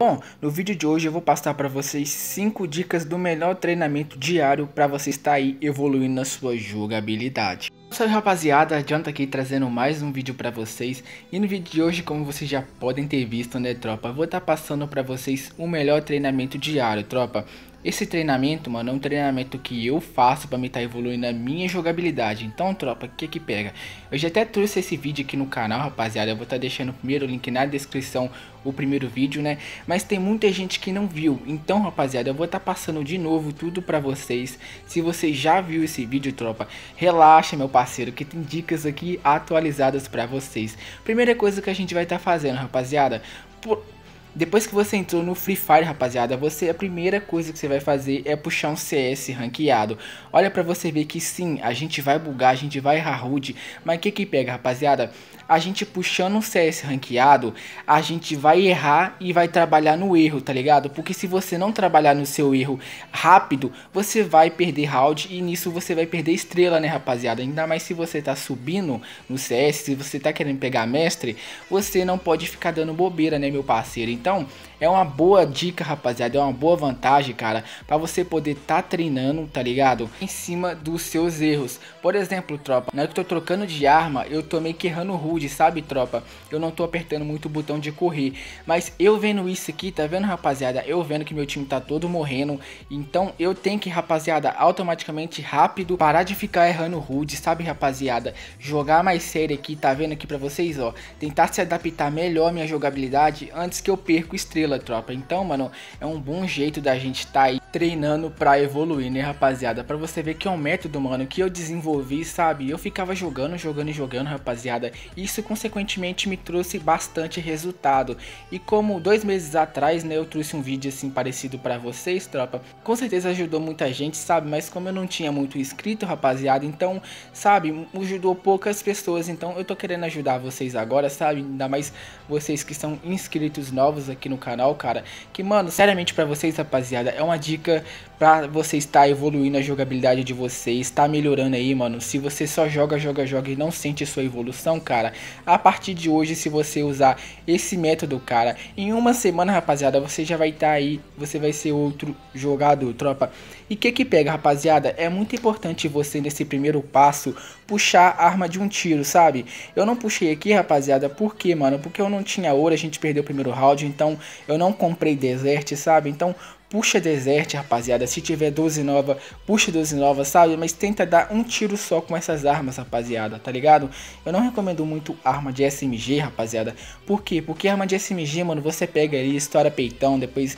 Bom, no vídeo de hoje eu vou passar para vocês 5 dicas do melhor treinamento diário para você estar aí evoluindo na sua jogabilidade. Salve então, rapaziada, adianta aqui trazendo mais um vídeo para vocês e no vídeo de hoje como vocês já podem ter visto né tropa, vou estar tá passando para vocês o melhor treinamento diário tropa, esse treinamento, mano, é um treinamento que eu faço para me estar tá evoluindo a minha jogabilidade. Então, tropa, o que que pega? Eu já até trouxe esse vídeo aqui no canal, rapaziada. Eu vou estar tá deixando o primeiro link na descrição, o primeiro vídeo, né? Mas tem muita gente que não viu. Então, rapaziada, eu vou estar tá passando de novo tudo para vocês. Se você já viu esse vídeo, tropa, relaxa, meu parceiro, que tem dicas aqui atualizadas para vocês. Primeira coisa que a gente vai estar tá fazendo, rapaziada... Por depois que você entrou no Free Fire, rapaziada, você a primeira coisa que você vai fazer é puxar um CS ranqueado. Olha para você ver que sim, a gente vai bugar, a gente vai errar rude, mas o que que pega, rapaziada? a gente puxando um CS ranqueado, a gente vai errar e vai trabalhar no erro, tá ligado? Porque se você não trabalhar no seu erro rápido, você vai perder round e nisso você vai perder estrela, né, rapaziada? Ainda mais se você tá subindo no CS, se você tá querendo pegar mestre, você não pode ficar dando bobeira, né, meu parceiro? Então, é uma boa dica, rapaziada, é uma boa vantagem, cara, para você poder tá treinando, tá ligado? Em cima dos seus erros. Por exemplo, tropa, na hora que eu tô trocando de arma, eu tô meio que errando o sabe, tropa? Eu não tô apertando muito o botão de correr. Mas eu vendo isso aqui, tá vendo, rapaziada? Eu vendo que meu time tá todo morrendo. Então eu tenho que, rapaziada, automaticamente rápido parar de ficar errando rude, sabe, rapaziada? Jogar mais sério aqui, tá vendo aqui pra vocês, ó? Tentar se adaptar melhor à minha jogabilidade antes que eu perca estrela, tropa. Então, mano, é um bom jeito da gente tá aí treinando pra evoluir, né, rapaziada? Pra você ver que é um método, mano, que eu desenvolvi, sabe? Eu ficava jogando, jogando e jogando, rapaziada. Isso, consequentemente, me trouxe bastante resultado. E como dois meses atrás, né, eu trouxe um vídeo, assim, parecido pra vocês, tropa. Com certeza ajudou muita gente, sabe? Mas como eu não tinha muito inscrito, rapaziada, então, sabe? Ajudou poucas pessoas, então eu tô querendo ajudar vocês agora, sabe? Ainda mais vocês que são inscritos novos aqui no canal, cara. Que, mano, seriamente pra vocês, rapaziada, é uma dica dica para você estar evoluindo a jogabilidade de você, está melhorando aí, mano. Se você só joga, joga, joga e não sente sua evolução, cara, a partir de hoje, se você usar esse método, cara, em uma semana, rapaziada, você já vai estar tá aí, você vai ser outro jogador, tropa. E que que pega, rapaziada? É muito importante você, nesse primeiro passo, puxar a arma de um tiro, sabe? Eu não puxei aqui, rapaziada, por quê, mano? Porque eu não tinha ouro, a gente perdeu o primeiro round, então eu não comprei Desert, sabe? Então puxa deserte, rapaziada. Se tiver 12 nova, puxa 12 nova, sabe? Mas tenta dar um tiro só com essas armas, rapaziada, tá ligado? Eu não recomendo muito arma de SMG, rapaziada. Por quê? Porque arma de SMG, mano, você pega ali, estoura peitão, depois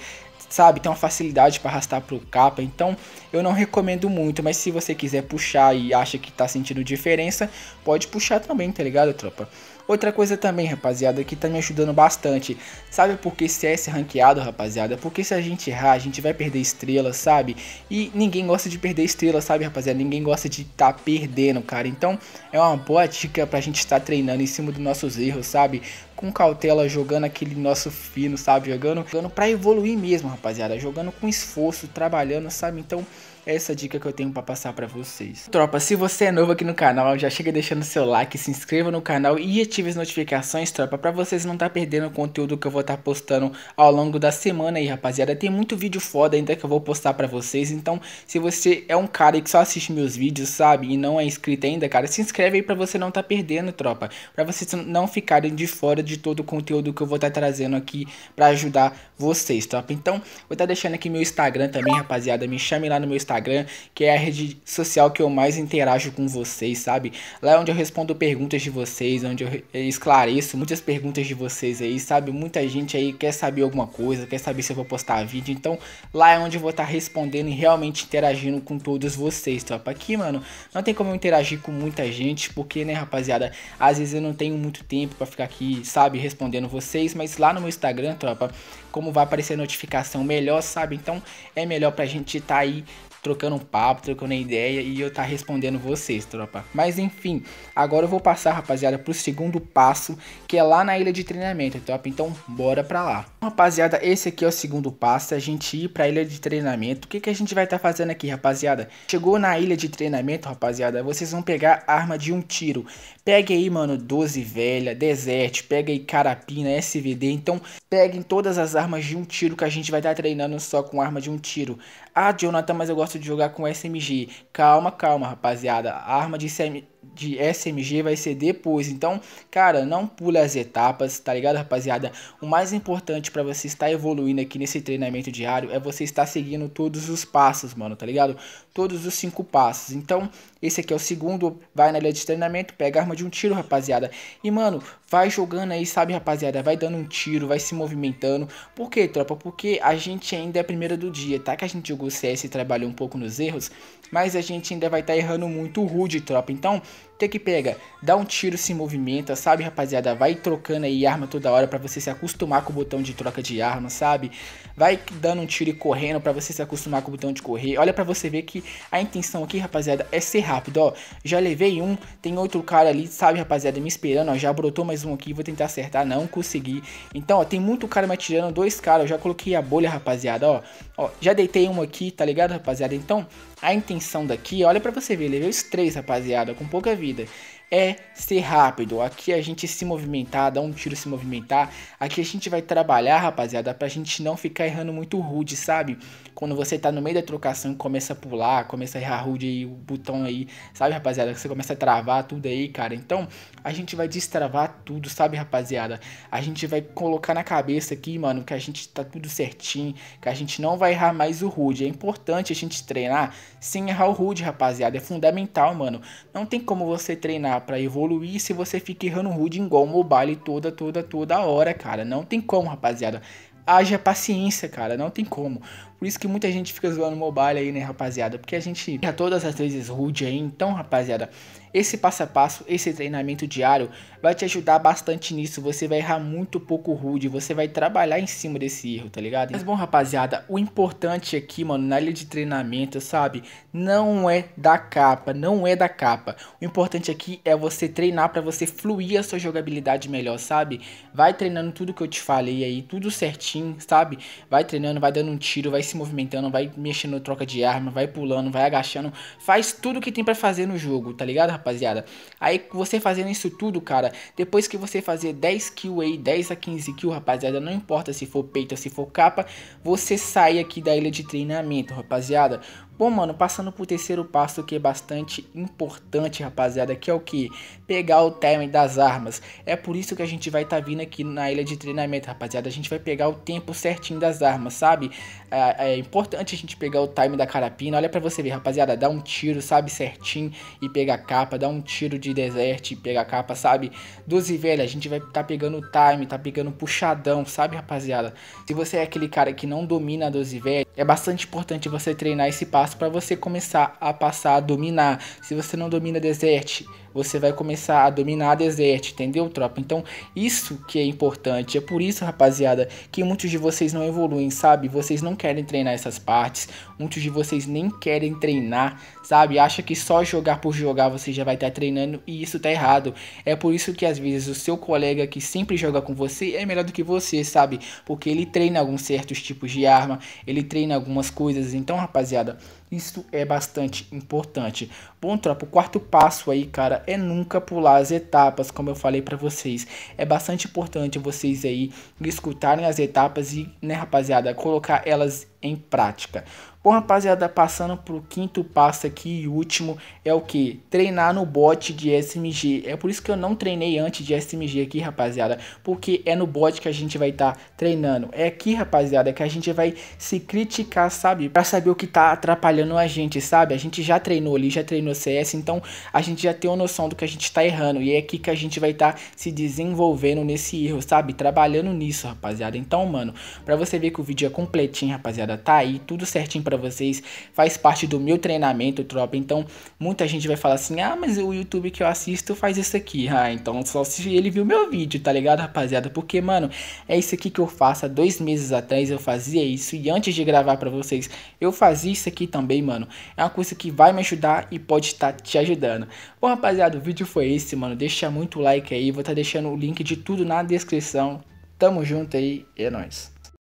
sabe, tem uma facilidade para arrastar pro capa, então eu não recomendo muito, mas se você quiser puxar e acha que tá sentindo diferença, pode puxar também, tá ligado, tropa? Outra coisa também, rapaziada, que tá me ajudando bastante. Sabe por que CS é ranqueado, rapaziada? Porque se a gente errar, a gente vai perder estrela, sabe? E ninguém gosta de perder estrela, sabe, rapaziada? Ninguém gosta de tá perdendo, cara. Então, é uma boa dica pra gente estar tá treinando em cima dos nossos erros, sabe? Com cautela, jogando aquele nosso fino, sabe? Jogando, jogando pra evoluir mesmo, rapaziada. Jogando com esforço, trabalhando, sabe? Então, é essa dica que eu tenho para passar para vocês. Tropa, se você é novo aqui no canal, já chega deixando seu like, se inscreva no canal e ative as notificações, tropa, para vocês não estar tá perdendo o conteúdo que eu vou estar tá postando ao longo da semana aí, rapaziada. Tem muito vídeo foda ainda que eu vou postar para vocês, então se você é um cara que só assiste meus vídeos, sabe, e não é inscrito ainda, cara, se inscreve aí para você não estar tá perdendo, tropa, para vocês não ficarem de fora de todo o conteúdo que eu vou estar tá trazendo aqui para ajudar vocês, tropa. Então, vou estar tá deixando aqui meu Instagram também, rapaziada, me chame lá no meu Instagram Instagram, que é a rede social que eu mais interajo com vocês, sabe? Lá é onde eu respondo perguntas de vocês, onde eu eh, esclareço muitas perguntas de vocês aí, sabe? Muita gente aí quer saber alguma coisa, quer saber se eu vou postar vídeo, então lá é onde eu vou estar tá respondendo e realmente interagindo com todos vocês, tropa. Aqui, mano, não tem como eu interagir com muita gente, porque, né, rapaziada, às vezes eu não tenho muito tempo para ficar aqui, sabe, respondendo vocês, mas lá no meu Instagram, tropa, como vai aparecer notificação melhor, sabe? Então é melhor pra gente estar tá aí trocando um papo, trocando ideia e eu tá respondendo vocês, tropa. Mas enfim, agora eu vou passar, rapaziada, pro segundo passo, que é lá na ilha de treinamento, tropa. Então, bora pra lá. Então, rapaziada, esse aqui é o segundo passo, é a gente ir pra ilha de treinamento. O que, que a gente vai estar tá fazendo aqui, rapaziada? Chegou na ilha de treinamento, rapaziada, vocês vão pegar arma de um tiro. Pegue aí, mano, 12 velha, deserte, Pega aí carapina, SVD. Então, peguem todas as armas de um tiro que a gente vai estar tá treinando só com arma de um tiro. Ah, Jonathan, mas eu gosto de jogar com SMG. Calma, calma, rapaziada. A arma de, SMG de SMG vai ser depois. Então, cara, não pule as etapas, tá ligado, rapaziada? O mais importante para você estar evoluindo aqui nesse treinamento diário é você estar seguindo todos os passos, mano, tá ligado? Todos os cinco passos. Então, esse aqui é o segundo, vai na linha de treinamento, pega a arma de um tiro, rapaziada. E, mano, vai jogando aí, sabe, rapaziada? Vai dando um tiro, vai se movimentando. Por quê, tropa? Porque a gente ainda é a primeira do dia, tá? Que a gente jogou CS e trabalhou um pouco nos erros, mas a gente ainda vai estar tá errando muito o Rude, tropa. Então, que pega, dá um tiro, se movimenta, sabe, rapaziada? Vai trocando aí arma toda hora para você se acostumar com o botão de troca de arma, sabe? Vai dando um tiro e correndo para você se acostumar com o botão de correr. Olha para você ver que a intenção aqui, rapaziada, é ser rápido, ó. Já levei um, tem outro cara ali, sabe, rapaziada, me esperando, ó. Já brotou mais um aqui, vou tentar acertar, não consegui. Então, ó, tem muito cara me atirando, dois caras, eu já coloquei a bolha, rapaziada, ó. Ó, já deitei um aqui, tá ligado, rapaziada? Então, a intenção daqui, olha para você ver, levei os três, rapaziada, com pouca vida. vida. é ser rápido. Aqui a gente se movimentar, dar um tiro se movimentar. Aqui a gente vai trabalhar, rapaziada, pra gente não ficar errando muito rude, sabe? Quando você tá no meio da trocação e começa a pular, começa a errar rude aí, o botão aí, sabe, rapaziada? Você começa a travar tudo aí, cara. Então, a gente vai destravar tudo, sabe, rapaziada? A gente vai colocar na cabeça aqui, mano, que a gente tá tudo certinho, que a gente não vai errar mais o rude. É importante a gente treinar sem errar o rude, rapaziada. É fundamental, mano. Não tem como você treinar para evoluir se você fica errando rude igual mobile toda, toda, toda hora, cara. Não tem como, rapaziada. Haja paciência, cara. Não tem como. Por isso que muita gente fica zoando mobile aí, né, rapaziada? Porque a gente erra todas as vezes rude aí. Então, rapaziada, esse passo a passo, esse treinamento diário vai te ajudar bastante nisso. Você vai errar muito pouco rude, você vai trabalhar em cima desse erro, tá ligado? Mas bom, rapaziada, o importante aqui, mano, na linha de treinamento, sabe? Não é da capa, não é da capa. O importante aqui é você treinar para você fluir a sua jogabilidade melhor, sabe? Vai treinando tudo que eu te falei aí, tudo certinho, sabe? Vai treinando, vai dando um tiro, vai se se movimentando, vai mexendo, troca de arma, vai pulando, vai agachando, faz tudo que tem para fazer no jogo, tá ligado, rapaziada? Aí você fazendo isso tudo, cara, depois que você fazer 10 kills aí, 10 a 15 kills, rapaziada, não importa se for peito, se for capa, você sai aqui da ilha de treinamento, rapaziada. Bom, mano, passando pro terceiro passo que é bastante importante, rapaziada, que é o que? Pegar o time das armas. É por isso que a gente vai estar tá vindo aqui na ilha de treinamento, rapaziada. A gente vai pegar o tempo certinho das armas, sabe? É, é importante a gente pegar o time da carapina. Olha pra você ver, rapaziada, dá um tiro, sabe, certinho e pegar capa. Dá um tiro de deserto e pegar capa, sabe? Doze velha, a gente vai estar tá pegando o time, tá pegando puxadão, sabe, rapaziada? Se você é aquele cara que não domina a doze velha, é bastante importante você treinar esse passo passo para você começar a passar a dominar. Se você não domina deserte, você vai começar a dominar a deserte, entendeu, tropa? Então, isso que é importante. É por isso, rapaziada, que muitos de vocês não evoluem, sabe? Vocês não querem treinar essas partes, muitos de vocês nem querem treinar, sabe? Acha que só jogar por jogar você já vai estar tá treinando e isso tá errado. É por isso que às vezes o seu colega que sempre joga com você é melhor do que você, sabe? Porque ele treina alguns certos tipos de arma, ele treina algumas coisas. Então, rapaziada, isso é bastante importante. Bom, tropa, o quarto passo aí, cara, é nunca pular as etapas, como eu falei para vocês. É bastante importante vocês aí escutarem as etapas e, né, rapaziada, colocar elas em prática. Bom, rapaziada, passando pro quinto passo aqui e último é o que? Treinar no bot de SMG. É por isso que eu não treinei antes de SMG aqui, rapaziada, porque é no bot que a gente vai estar tá treinando. É aqui, rapaziada, que a gente vai se criticar, sabe? Pra saber o que tá atrapalhando a gente, sabe? A gente já treinou ali, já treinou CS, então a gente já tem uma noção do que a gente tá errando. E é aqui que a gente vai estar tá se desenvolvendo nesse erro, sabe? Trabalhando nisso, rapaziada. Então, mano, pra você ver que o vídeo é completinho, rapaziada, tá aí tudo certinho pra para vocês, faz parte do meu treinamento, tropa. Então, muita gente vai falar assim: "Ah, mas o YouTube que eu assisto faz isso aqui". Ah, então só se ele viu meu vídeo, tá ligado, rapaziada? Porque, mano, é isso aqui que eu faço há dois meses atrás, eu fazia isso e antes de gravar para vocês, eu fazia isso aqui também, mano. É uma coisa que vai me ajudar e pode estar tá te ajudando. Bom, rapaziada, o vídeo foi esse, mano. Deixa muito like aí, vou estar tá deixando o link de tudo na descrição. Tamo junto aí, é nóis.